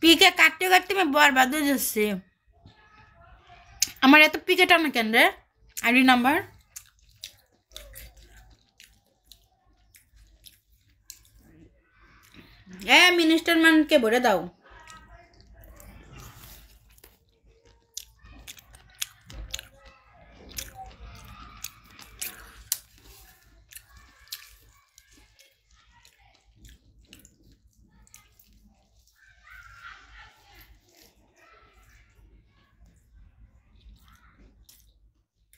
পিকে কাটতে কাটতে আমি বরবাদ হয়ে যাচ্ছি আমার এত পিকে টানো কেন রে আইডি নাম্বার এ মিনিস্টার ম্যানকে বলে দাও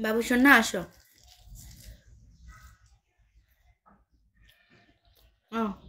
বাবু না আসো ও